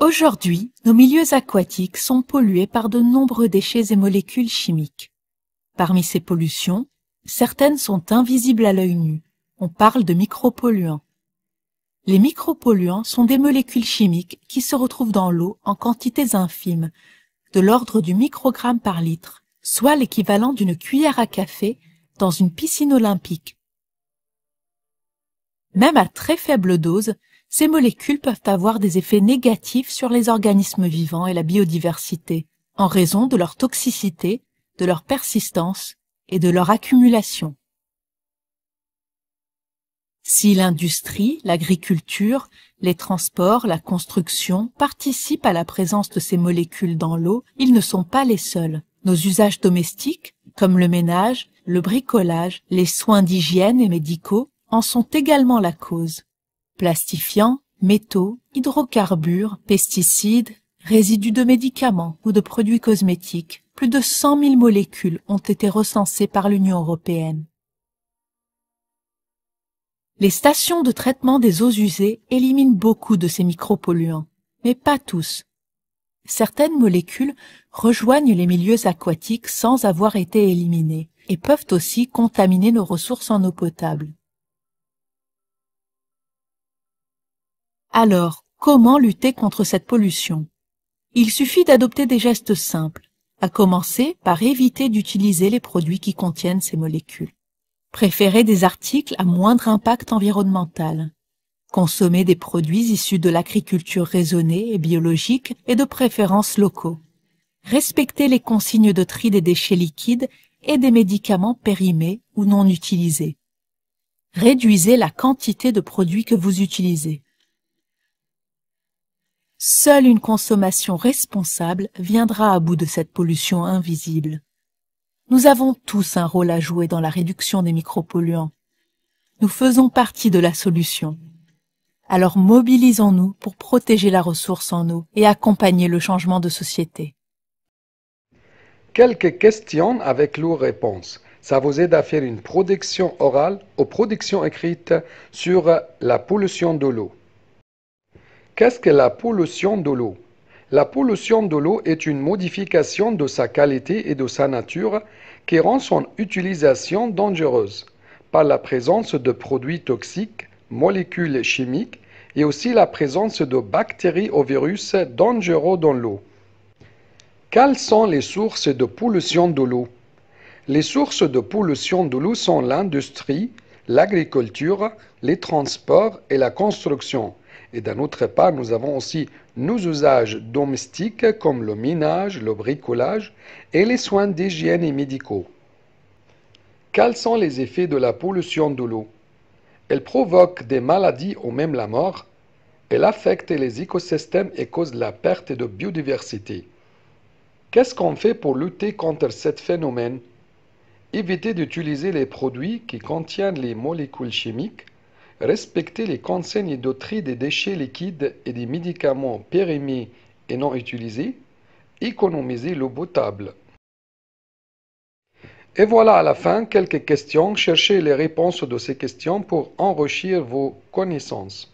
Aujourd'hui, nos milieux aquatiques sont pollués par de nombreux déchets et molécules chimiques. Parmi ces pollutions, certaines sont invisibles à l'œil nu. On parle de micropolluants. Les micropolluants sont des molécules chimiques qui se retrouvent dans l'eau en quantités infimes, de l'ordre du microgramme par litre, soit l'équivalent d'une cuillère à café dans une piscine olympique. Même à très faible dose, ces molécules peuvent avoir des effets négatifs sur les organismes vivants et la biodiversité, en raison de leur toxicité, de leur persistance et de leur accumulation. Si l'industrie, l'agriculture, les transports, la construction participent à la présence de ces molécules dans l'eau, ils ne sont pas les seuls. Nos usages domestiques, comme le ménage, le bricolage, les soins d'hygiène et médicaux, en sont également la cause plastifiants, métaux, hydrocarbures, pesticides, résidus de médicaments ou de produits cosmétiques, plus de 100 000 molécules ont été recensées par l'Union européenne. Les stations de traitement des eaux usées éliminent beaucoup de ces micropolluants, mais pas tous. Certaines molécules rejoignent les milieux aquatiques sans avoir été éliminées et peuvent aussi contaminer nos ressources en eau potable. Alors, comment lutter contre cette pollution Il suffit d'adopter des gestes simples, à commencer par éviter d'utiliser les produits qui contiennent ces molécules. Préférez des articles à moindre impact environnemental. Consommez des produits issus de l'agriculture raisonnée et biologique et de préférence locaux. Respectez les consignes de tri des déchets liquides et des médicaments périmés ou non utilisés. Réduisez la quantité de produits que vous utilisez. Seule une consommation responsable viendra à bout de cette pollution invisible. Nous avons tous un rôle à jouer dans la réduction des micropolluants. Nous faisons partie de la solution. Alors mobilisons-nous pour protéger la ressource en eau et accompagner le changement de société. Quelques questions avec leurs réponses. Ça vous aide à faire une production orale aux productions écrites sur la pollution de l'eau. Qu'est-ce que la pollution de l'eau La pollution de l'eau est une modification de sa qualité et de sa nature qui rend son utilisation dangereuse par la présence de produits toxiques, molécules chimiques et aussi la présence de bactéries ou virus dangereux dans l'eau. Quelles sont les sources de pollution de l'eau Les sources de pollution de l'eau sont l'industrie, l'agriculture, les transports et la construction. Et d'un autre part, nous avons aussi nos usages domestiques comme le minage, le bricolage et les soins d'hygiène et médicaux. Quels sont les effets de la pollution de l'eau Elle provoque des maladies ou même la mort. Elle affecte les écosystèmes et cause la perte de biodiversité. Qu'est-ce qu'on fait pour lutter contre ce phénomène Éviter d'utiliser les produits qui contiennent les molécules chimiques Respecter les consignes de tri des déchets liquides et des médicaments périmés et non utilisés. Économiser l'eau potable. Et voilà à la fin quelques questions. Cherchez les réponses de ces questions pour enrichir vos connaissances.